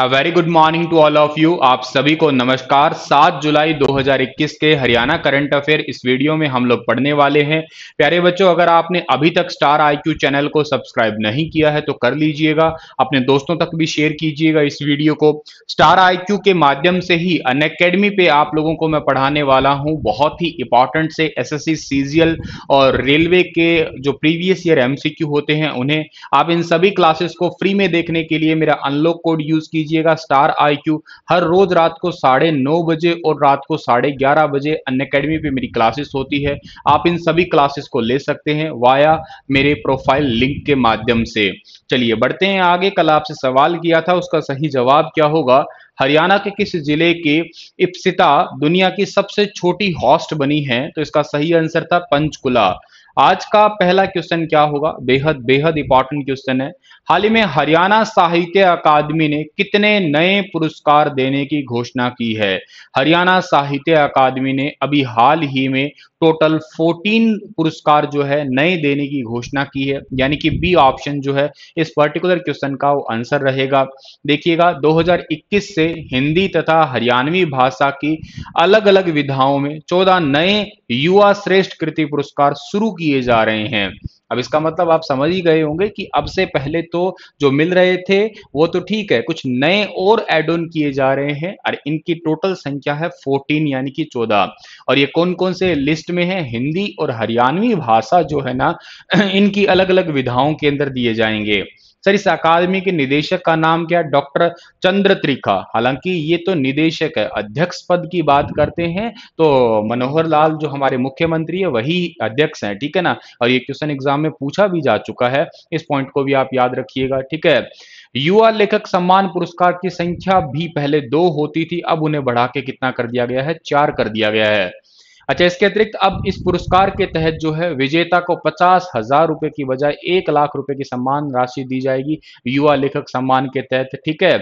a very good morning to all of you आप सभी को नमस्कार 7 जुलाई 2021 के हरियाणा करंट अफेयर इस वीडियो में हम लोग पढ़ने वाले हैं प्यारे बच्चों अगर आपने अभी तक स्टार आईक्यू चैनल को सब्सक्राइब नहीं किया है तो कर लीजिएगा अपने दोस्तों तक भी शेयर कीजिएगा इस वीडियो को स्टार आई के माध्यम से ही अन अकेडमी पे आप लोगों को मैं पढ़ाने वाला हूँ बहुत ही इंपॉर्टेंट से एस एस और रेलवे के जो प्रीवियस ईयर एम होते हैं उन्हें आप इन सभी क्लासेस को फ्री में देखने के लिए मेरा अनलॉक कोड यूज कीजिए लीजिएगा स्टार आईक्यू हर रोज रात को साढ़े नौ बजे और रात को साढ़े ग्यारह बजे अन्य अकेडमी पे मेरी क्लासेस होती है आप इन सभी क्लासेस को ले सकते हैं वाया मेरे प्रोफाइल लिंक के माध्यम से चलिए बढ़ते हैं आगे कल आपसे सवाल किया था उसका सही जवाब क्या होगा हरियाणा के किस जिले के इप्सिता दुनिया की सबसे छोटी हॉस्ट बनी है तो इसका सही आंसर था पंचकुला आज का पहला क्वेश्चन क्या होगा बेहद बेहद इंपॉर्टेंट क्वेश्चन है हाल ही में हरियाणा साहित्य अकादमी ने कितने नए पुरस्कार देने की घोषणा की है हरियाणा साहित्य अकादमी ने अभी हाल ही में टोटल 14 पुरस्कार जो है नए देने की घोषणा की है यानी कि बी ऑप्शन जो है इस पर्टिकुलर क्वेश्चन का वो आंसर रहेगा देखिएगा 2021 से हिंदी तथा हरियाणवी भाषा की अलग अलग विधाओं में 14 नए युवा श्रेष्ठ कृति पुरस्कार शुरू किए जा रहे हैं अब इसका मतलब आप समझ ही गए होंगे कि अब से पहले तो जो मिल रहे थे वो तो ठीक है कुछ नए और एड ऑन किए जा रहे हैं और इनकी टोटल संख्या है फोर्टीन यानी कि चौदह और ये कौन कौन से लिस्ट में है हिंदी और हरियाणवी भाषा जो है ना इनकी अलग अलग विधाओं के अंदर दिए जाएंगे सर इस अकादमी के निदेशक का नाम क्या है डॉक्टर चंद्र त्रिखा हालांकि ये तो निदेशक है अध्यक्ष पद की बात करते हैं तो मनोहर लाल जो हमारे मुख्यमंत्री है वही अध्यक्ष हैं ठीक है ना और ये क्वेश्चन एग्जाम में पूछा भी जा चुका है इस पॉइंट को भी आप याद रखिएगा ठीक है युवा लेखक सम्मान पुरस्कार की संख्या भी पहले दो होती थी अब उन्हें बढ़ा के कितना कर दिया गया है चार कर दिया गया है अच्छा इसके अतिरिक्त अब इस पुरस्कार के तहत जो है विजेता को पचास हजार रुपए की बजाय एक लाख रुपए की सम्मान राशि दी जाएगी युवा लेखक सम्मान के तहत ठीक है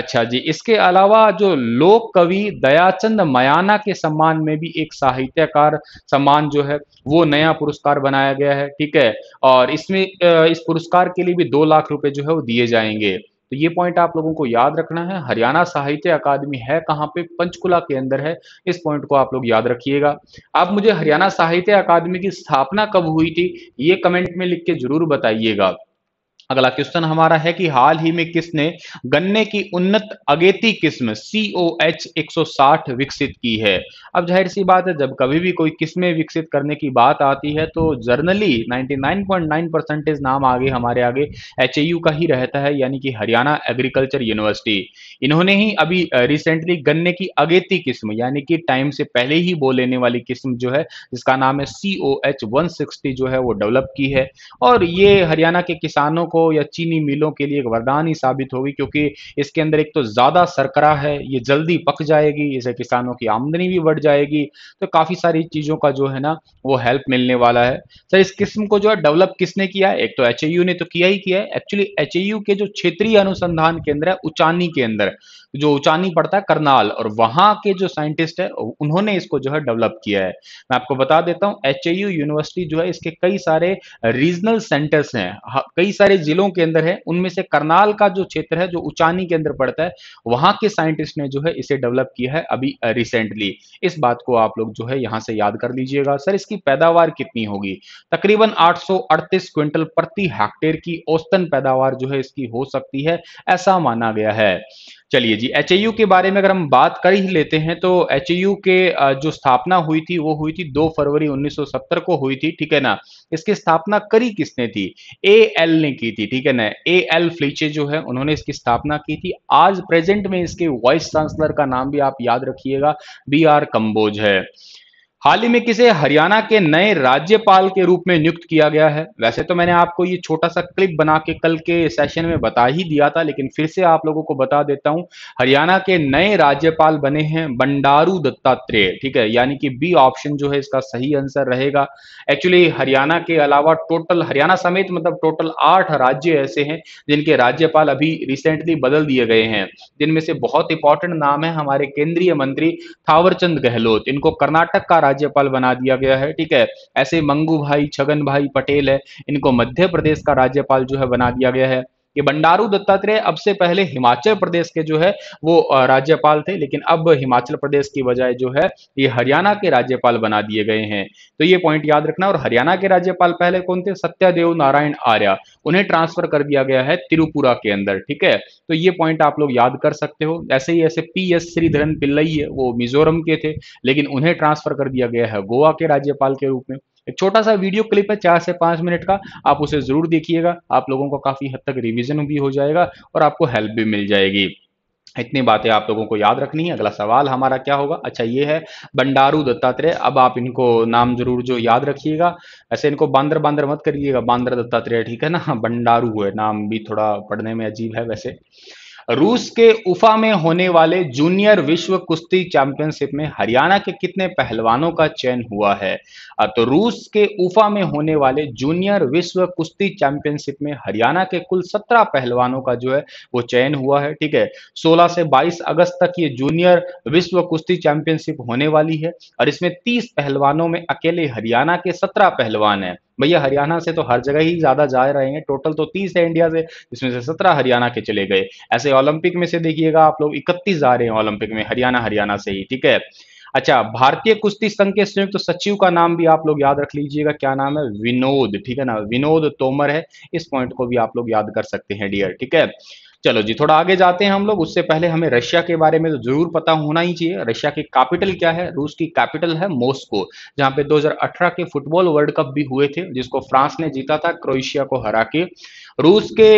अच्छा जी इसके अलावा जो लोक कवि दयाचंद मयाना के सम्मान में भी एक साहित्यकार सम्मान जो है वो नया पुरस्कार बनाया गया है ठीक है और इसमें इस पुरस्कार के लिए भी दो लाख रुपए जो है वो दिए जाएंगे तो ये पॉइंट आप लोगों को याद रखना है हरियाणा साहित्य अकादमी है कहाँ पे पंचकुला के अंदर है इस पॉइंट को आप लोग याद रखिएगा आप मुझे हरियाणा साहित्य अकादमी की स्थापना कब हुई थी ये कमेंट में लिख के जरूर बताइएगा अगला क्वेश्चन हमारा है कि हाल ही में किसने गन्ने की उन्नत अगेती किस्म सी ओ एच एक सौ साठ विकसित की है अब जाहिर सी बात है जब कभी भी कोई किस्में विकसित करने की बात आती है तो जर्नली 99.9 परसेंटेज नाम आगे हमारे आगे एच का ही रहता है यानी कि हरियाणा एग्रीकल्चर यूनिवर्सिटी इन्होंने ही अभी रिसेंटली गन्ने की अगेती किस्म यानी कि टाइम से पहले ही बो लेने वाली किस्म जो है जिसका नाम है C O H one sixty जो है वो डेवलप की है और ये हरियाणा के किसानों को को या चीनी मिलों के लिए एक वरदान ही साबित होगी क्योंकि इसके अंदर एक तो ज़्यादा सरकरा है ये जल्दी पक जाएगी इसे किसानों की आमदनी भी बढ़ जाएगी तो काफ़ी सारी चीज़ों का जो है ना वो हेल्प मिलने वाला है सर इस किस्म को जो है डेवलप किसने किया एक तो एच ने तो किया ही किया है एक्चुअली एच के जो क्षेत्रीय अनुसंधान केंद्र है उचानी के अंदर जो उचानी पड़ता है करनाल और वहां के जो साइंटिस्ट है उन्होंने इसको जो है डेवलप किया है मैं आपको बता देता हूं एच यूनिवर्सिटी जो है इसके कई सारे रीजनल सेंटर्स हैं कई सारे जिलों के अंदर है उनमें से करनाल का जो क्षेत्र है जो उचानी के अंदर पड़ता है वहां के साइंटिस्ट ने जो है इसे डेवलप किया है अभी रिसेंटली इस बात को आप लोग जो है यहाँ से याद कर लीजिएगा सर इसकी पैदावार कितनी होगी तकरीबन आठ क्विंटल प्रति हेक्टेयर की औसतन पैदावार जो है इसकी हो सकती है ऐसा माना गया है चलिए जी एच के बारे में अगर हम बात कर ही लेते हैं तो एच के जो स्थापना हुई थी वो हुई थी 2 फरवरी 1970 को हुई थी ठीक है ना इसकी स्थापना करी किसने थी ए एल ने की थी ठीक है ना ए एल फ्लीचे जो है उन्होंने इसकी स्थापना की थी आज प्रेजेंट में इसके वाइस चांसलर का नाम भी आप याद रखिएगा बी आर कंबोज है हाल ही में किसे हरियाणा के नए राज्यपाल के रूप में नियुक्त किया गया है वैसे तो मैंने आपको ये छोटा सा क्लिप बना के कल के सेशन में बता ही दिया था लेकिन फिर से आप लोगों को बता देता हूं हरियाणा के नए राज्यपाल बने हैं बंडारू दत्तात्रेय ठीक है यानी कि बी ऑप्शन जो है इसका सही आंसर रहेगा एक्चुअली हरियाणा के अलावा टोटल हरियाणा समेत मतलब टोटल आठ राज्य ऐसे हैं जिनके राज्यपाल अभी रिसेंटली बदल दिए गए हैं जिनमें से बहुत इंपॉर्टेंट नाम है हमारे केंद्रीय मंत्री थावरचंद गहलोत इनको कर्नाटक का राज्यपाल बना दिया गया है ठीक है ऐसे मंगू भाई छगन भाई पटेल है इनको मध्य प्रदेश का राज्यपाल जो है बना दिया गया है ये बंडारू दत्तात्रेय अब से पहले हिमाचल प्रदेश के जो है वो राज्यपाल थे लेकिन अब हिमाचल प्रदेश की बजाय जो है ये हरियाणा के राज्यपाल बना दिए गए हैं तो ये पॉइंट याद रखना और हरियाणा के राज्यपाल पहले कौन थे सत्यादेव नारायण आर्या उन्हें ट्रांसफर कर दिया गया है त्रिपुरा के अंदर ठीक है तो ये पॉइंट आप लोग याद कर सकते हो ऐसे ही ऐसे पी एस श्रीधरन पिल्लई वो मिजोरम के थे लेकिन उन्हें ट्रांसफर कर दिया गया है गोवा के राज्यपाल के रूप में एक छोटा सा वीडियो क्लिप है चार से पांच मिनट का आप उसे ज़रूर देखिएगा आप लोगों को काफ़ी हद तक रिविजन भी हो जाएगा और आपको हेल्प भी मिल जाएगी इतनी बातें आप लोगों को याद रखनी है अगला सवाल हमारा क्या होगा अच्छा ये है बंडारू दत्तात्रेय अब आप इनको नाम जरूर जो याद रखिएगा ऐसे इनको बांदर बांदर मत करिएगा बांदर दत्तात्रेय ठीक है ना बंडारू है नाम भी थोड़ा पढ़ने में अजीब है वैसे रूस के उफा में होने वाले जूनियर विश्व कुश्ती चैंपियनशिप में हरियाणा के कितने पहलवानों का चयन हुआ है तो रूस के उफा में होने वाले जूनियर विश्व कुश्ती चैंपियनशिप में हरियाणा के कुल सत्रह पहलवानों का जो है वो चयन हुआ है ठीक है सोलह से बाईस अगस्त तक ये जूनियर विश्व कुश्ती चैंपियनशिप होने वाली है और इसमें तीस पहलवानों में अकेले हरियाणा के सत्रह पहलवान है भैया हरियाणा से तो हर जगह ही ज्यादा जा रहे हैं टोटल तो तीस है इंडिया से जिसमें से सत्रह हरियाणा के चले गए ऐसे ओलंपिक में से देखिएगा आप लोग इकतीस जा रहे हैं ओलंपिक में हरियाणा हरियाणा से ही ठीक है अच्छा भारतीय कुश्ती संघ के संयुक्त तो सचिव का नाम भी आप लोग याद रख लीजिएगा क्या नाम है विनोद ठीक है ना विनोद तोमर है इस पॉइंट को भी आप लोग याद कर सकते हैं डियर ठीक है चलो जी थोड़ा आगे जाते हैं हम लोग उससे पहले हमें रशिया के बारे में तो जरूर पता होना ही चाहिए रशिया की कैपिटल क्या है रूस की कैपिटल है मॉस्को जहां पे 2018 के फुटबॉल वर्ल्ड कप भी हुए थे जिसको फ्रांस ने जीता था क्रोएशिया को हरा के रूस के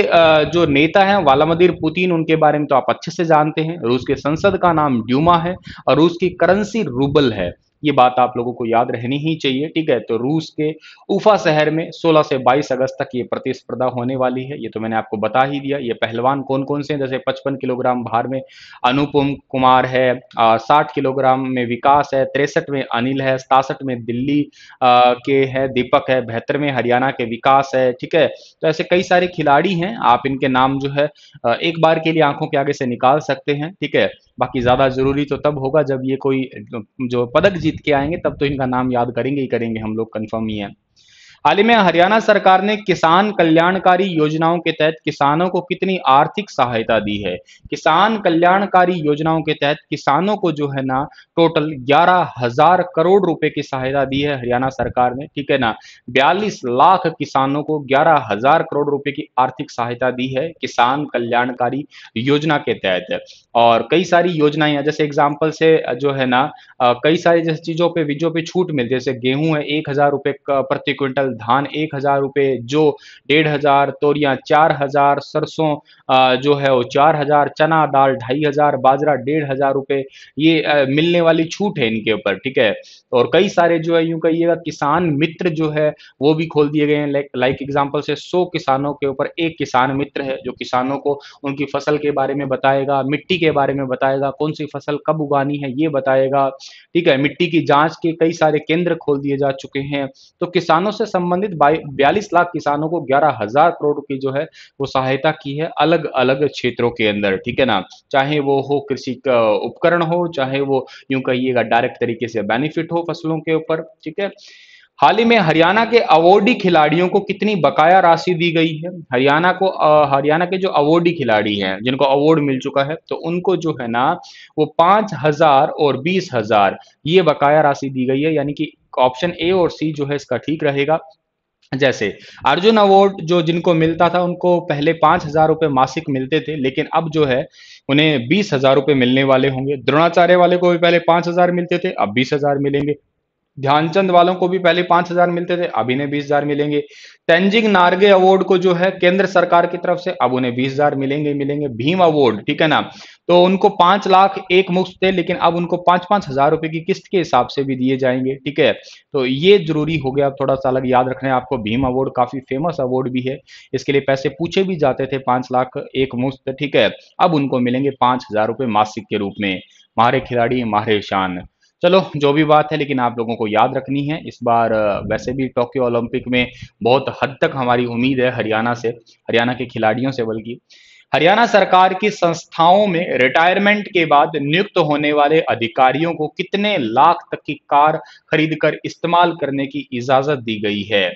जो नेता हैं वालामदीर पुतिन उनके बारे में तो आप अच्छे से जानते हैं रूस के संसद का नाम ड्यूमा है और रूस की करेंसी रूबल है ये बात आप लोगों को याद रहनी ही चाहिए ठीक है तो रूस के उफा शहर में 16 से 22 अगस्त तक ये प्रतिस्पर्धा होने वाली है ये तो मैंने आपको बता ही दिया ये पहलवान कौन कौन से जैसे 55 किलोग्राम भार में अनुपम कुमार है साठ किलोग्राम में विकास है तिरसठ में अनिल है सतासठ में दिल्ली आ, के है दीपक है बेहतर में हरियाणा के विकास है ठीक है तो ऐसे कई सारे खिलाड़ी हैं आप इनके नाम जो है एक बार के लिए आंखों के आगे से निकाल सकते हैं ठीक है बाकी ज्यादा जरूरी तो तब होगा जब ये कोई जो पदक जीत जीत के आएंगे तब तो इनका नाम याद करेंगे ही करेंगे हम लोग कन्फर्म ही है हाल ही में हरियाणा सरकार ने किसान कल्याणकारी योजनाओं के तहत किसानों को कितनी आर्थिक सहायता दी है किसान कल्याणकारी योजनाओं के तहत किसानों को जो है ना टोटल ग्यारह हजार करोड़ रुपए की सहायता दी है हरियाणा सरकार ने ठीक है ना बयालीस लाख किसानों को ग्यारह हजार करोड़ रुपए की आर्थिक सहायता दी है किसान कल्याणकारी योजना के तहत और कई सारी योजनाएं जैसे एग्जाम्पल से जो है ना कई सारी जैसे चीजों पर बीजों पे छूट मिलती है जैसे गेहूं है एक हजार रुपए प्रति क्विंटल क्विंटल धान एक हज़ार रुपये जो डेढ़ हज़ार तोरियाँ चार हज़ार सरसों जो है वो चार हज़ार चना दाल ढाई हज़ार बाजरा डेढ़ हज़ार रुपये ये मिलने वाली छूट है इनके ऊपर ठीक है और कई सारे जो है यूं कहिएगा किसान मित्र जो है वो भी खोल दिए गए हैं लाइक एग्जाम्पल से सौ किसानों के ऊपर एक किसान मित्र है जो किसानों को उनकी फसल के बारे में बताएगा मिट्टी के बारे में बताएगा कौन सी फसल कब उगानी है ये बताएगा ठीक है मिट्टी की जांच के कई सारे केंद्र खोल दिए जा चुके हैं तो किसानों से संबंधित बयालीस लाख किसानों को ग्यारह हजार करोड़ की जो है वो सहायता की है अलग अलग क्षेत्रों के अंदर ठीक है ना चाहे वो हो कृषि उपकरण हो चाहे वो यूं कहिएगा डायरेक्ट तरीके से बेनिफिट हो फसलों के ऊपर ठीक है हाल ही में हरियाणा के अवॉर्डी खिलाड़ियों को कितनी बकाया राशि दी गई है हरियाणा को हरियाणा के जो अवॉर्डी खिलाड़ी हैं जिनको अवार्ड मिल चुका है तो उनको जो है ना वो पांच हजार और बीस हजार ये बकाया राशि दी गई है यानी कि ऑप्शन ए और सी जो है इसका ठीक रहेगा जैसे अर्जुन अवार्ड जो जिनको मिलता था उनको पहले पांच हजार रुपए मासिक मिलते थे लेकिन अब जो है उन्हें बीस हजार रुपए मिलने वाले होंगे द्रोणाचार्य वाले को भी पहले पांच हजार मिलते थे अब बीस हजार मिलेंगे ध्यानचंद वालों को भी पहले पांच हजार मिलते थे अब इन्हें बीस हजार मिलेंगे तेंजिंग नार्गे अवार्ड को जो है केंद्र सरकार की तरफ से अब उन्हें बीस हजार मिलेंगे मिलेंगे भीम अवार्ड ठीक है ना तो उनको पांच लाख एक मुफ्त थे लेकिन अब उनको पांच पांच हजार रुपए की किस्त के हिसाब से भी दिए जाएंगे ठीक है तो ये जरूरी हो गया थोड़ा सा अलग याद रखना है आपको भीम अवार्ड काफी फेमस अवार्ड भी है इसके लिए पैसे पूछे भी जाते थे पांच लाख एक मुफ्त ठीक है अब उनको मिलेंगे पांच हजार रुपए मासिक के रूप में मारे खिलाड़ी मारे शान चलो जो भी बात है लेकिन आप लोगों को याद रखनी है इस बार वैसे भी टोक्यो ओलंपिक में बहुत हद तक हमारी उम्मीद है हरियाणा से हरियाणा के खिलाड़ियों से बल्कि हरियाणा सरकार की संस्थाओं में रिटायरमेंट के बाद नियुक्त होने वाले अधिकारियों को कितने लाख तक की कार खरीदकर इस्तेमाल करने की इजाजत दी गई है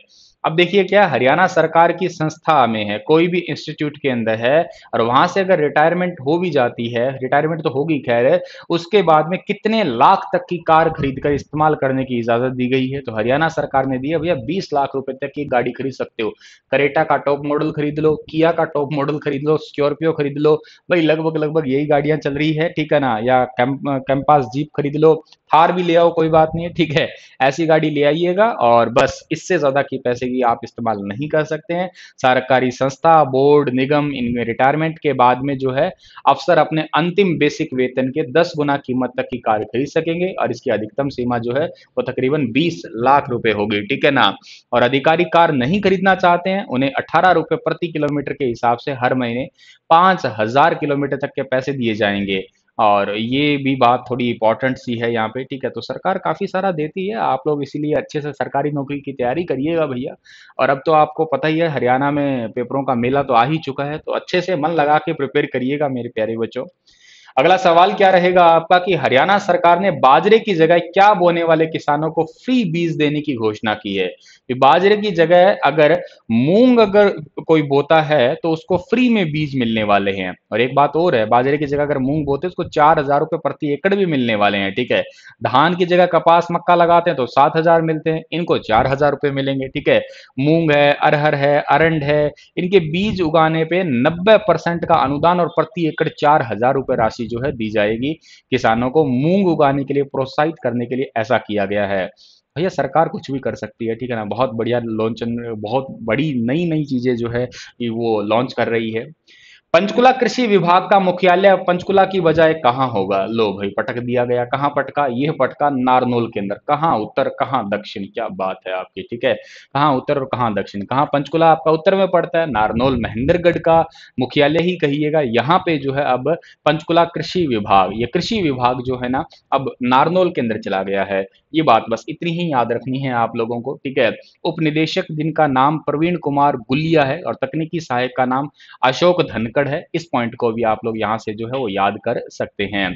अब देखिए क्या हरियाणा सरकार की संस्था में है कोई भी इंस्टीट्यूट के अंदर है और वहां से अगर रिटायरमेंट हो भी जाती है रिटायरमेंट तो होगी खैर उसके बाद में कितने लाख तक की कार खरीद कर इस्तेमाल करने की इजाजत दी गई है तो हरियाणा सरकार ने है भैया बीस लाख रुपए तक की गाड़ी खरीद सकते हो करेटा का टॉप मॉडल खरीद लो किया का टॉप मॉडल खरीद लो स्कॉर्पियो खरीद लो भाई लगभग लगभग यही गाड़ियां चल रही है ठीक है ना या कैंपास जीप खरीद लो थार भी ले आओ कोई बात नहीं है ठीक है ऐसी गाड़ी ले आइएगा और बस इससे ज्यादा की पैसे की भी आप इस्तेमाल नहीं कर सकते हैं सरकारी संस्था बोर्ड निगम इन रिटायरमेंट के बाद में जो है अफसर अपने अंतिम बेसिक वेतन के दस गुना कीमत तक की कार खरीद सकेंगे और इसकी अधिकतम सीमा जो है वो तकरीबन बीस लाख रुपए होगी ठीक है ना और अधिकारी कार नहीं खरीदना चाहते हैं उन्हें अठारह रुपए प्रति किलोमीटर के हिसाब से हर महीने पांच हजार किलोमीटर तक के पैसे दिए जाएंगे और ये भी बात थोड़ी इंपॉर्टेंट सी है यहाँ पे ठीक है तो सरकार काफ़ी सारा देती है आप लोग इसीलिए अच्छे से सरकारी नौकरी की तैयारी करिएगा भैया और अब तो आपको पता ही है हरियाणा में पेपरों का मेला तो आ ही चुका है तो अच्छे से मन लगा के प्रिपेयर करिएगा मेरे प्यारे बच्चों अगला सवाल क्या रहेगा आपका कि हरियाणा सरकार ने बाजरे की जगह क्या बोने वाले किसानों को फ्री बीज देने की घोषणा की है बाजरे की जगह अगर मूंग अगर कोई बोता है तो उसको फ्री में बीज मिलने वाले हैं और एक बात और है बाजरे की जगह अगर मूंग बोते हैं उसको चार हजार रुपये प्रति एकड़ भी मिलने वाले हैं ठीक है धान की जगह कपास मक्का लगाते हैं तो सात हजार मिलते हैं इनको चार हजार रुपये मिलेंगे ठीक है मूंग है अरहर है अरंड है इनके बीज उगाने पर नब्बे परसेंट का अनुदान और प्रति एकड़ चार हजार रुपये राशि जो है दी जाएगी किसानों को मूंग उगाने के लिए प्रोत्साहित करने के लिए ऐसा किया गया है भैया सरकार कुछ भी कर सकती है ठीक है ना बहुत बढ़िया लॉन्च बहुत बड़ी नई नई चीज़ें जो है वो लॉन्च कर रही है पंचकुला कृषि विभाग का मुख्यालय पंचकुला की बजाय कहां होगा लो भाई पटक दिया गया कहां पटका यह पटका नारनोल के अंदर कहां उत्तर कहां दक्षिण क्या बात है आपकी ठीक है कहां उत्तर और कहां दक्षिण कहां पंचकुला आपका उत्तर में पड़ता है नारनोल महेंद्रगढ़ का मुख्यालय ही कहिएगा यहाँ पे जो है अब पंचकुला कृषि विभाग ये कृषि विभाग जो है ना अब नारनोल के अंदर चला गया है ये बात बस इतनी ही याद रखनी है आप लोगों को ठीक है उपनिदेशक जिनका नाम प्रवीण कुमार गुलिया है और तकनीकी सहायक का नाम अशोक धनखड़ मेथड है इस पॉइंट को भी आप लोग यहाँ से जो है वो याद कर सकते हैं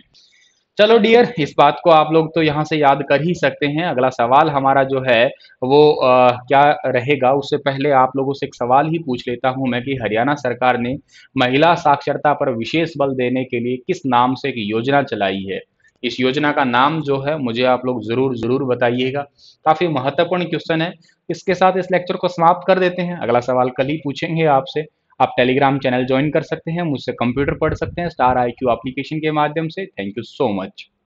चलो डियर इस बात को आप लोग तो यहाँ से याद कर ही सकते हैं अगला सवाल हमारा जो है वो आ, क्या रहेगा उससे पहले आप लोगों से एक सवाल ही पूछ लेता हूं मैं कि हरियाणा सरकार ने महिला साक्षरता पर विशेष बल देने के लिए किस नाम से एक योजना चलाई है इस योजना का नाम जो है मुझे आप लोग ज़रूर ज़रूर बताइएगा काफ़ी महत्वपूर्ण क्वेश्चन है इसके साथ इस लेक्चर को समाप्त कर देते हैं अगला सवाल कल ही पूछेंगे आपसे आप टेलीग्राम चैनल ज्वाइन कर सकते हैं मुझसे कंप्यूटर पढ़ सकते हैं स्टार आई क्यू एप्लीकेशन के माध्यम से थैंक यू सो मच